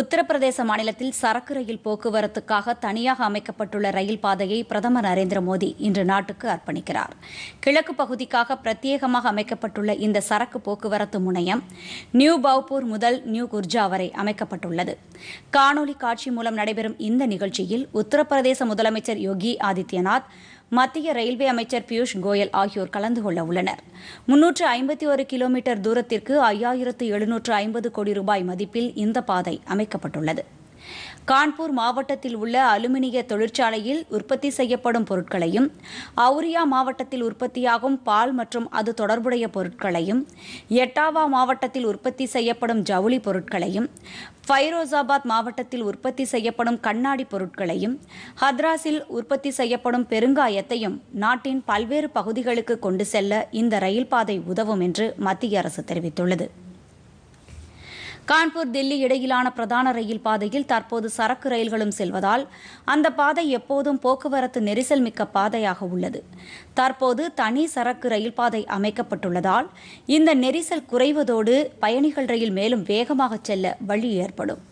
உத்தரப்பிரதேச மாநிலத்தில் சரக்கு ரயில் போக்குவரத்துக்காக தனியாக அமைக்கப்பட்டுள்ள ரயில் பாதையை பிரதமர் நரேந்திர மோடி இன்று நாட்டுக்கு அர்ப்பணிக்கிறார் கிழக்கு பகுதிக்காக பிரத்யேகமாக அமைக்கப்பட்டுள்ள இந்த சரக்கு போக்குவரத்து முனையம் நியூ பவ்பூர் முதல் நியூ குர்ஜா வரை அமைக்கப்பட்டுள்ளது காணொலி காட்சி மூலம் நடைபெறும் இந்த நிகழ்ச்சியில் உத்தரப்பிரதேச முதலமைச்சர் யோகி ஆதித்யநாத் மத்திய ரயில்வே அமைச்சர் பியூஷ் கோயல் ஆகியோர் கலந்து கொள்ள உள்ளனர் முன்னூற்று ஐம்பத்தி ஒரு கிலோமீட்டர் தூரத்திற்கு ஐயாயிரத்து எழுநூற்று ஐம்பது கோடி ரூபாய் மதிப்பில் இந்த பாதை அமைக்கப்பட்டுள்ளது கான்பூர் மாவட்டத்தில் உள்ள அலுமினிய தொழிற்சாலையில் உற்பத்தி செய்யப்படும் பொருட்களையும் அவுரியா மாவட்டத்தில் உற்பத்தியாகும் பால் மற்றும் அது தொடர்புடைய பொருட்களையும் எட்டாவா மாவட்டத்தில் உற்பத்தி செய்யப்படும் ஜவுளி பொருட்களையும் ஃபைரோசாபாத் மாவட்டத்தில் உற்பத்தி செய்யப்படும் கண்ணாடி பொருட்களையும் ஹத்ராஸில் உற்பத்தி செய்யப்படும் பெருங்காயத்தையும் நாட்டின் பல்வேறு பகுதிகளுக்கு கொண்டு செல்ல இந்த ரயில் பாதை உதவும் என்று மத்திய அரசு தெரிவித்துள்ளது கான்பூர் தில்லி இடையிலான பிரதான ரயில் பாதையில் தற்போது சரக்கு ரயில்களும் செல்வதால் அந்த பாதை எப்போதும் போக்குவரத்து நெரிசல் மிக்க பாதையாக உள்ளது தற்போது தனி சரக்கு ரயில் பாதை அமைக்கப்பட்டுள்ளதால் இந்த நெரிசல் குறைவதோடு பயணிகள் ரயில் மேலும் வேகமாக செல்ல வழி ஏற்படும்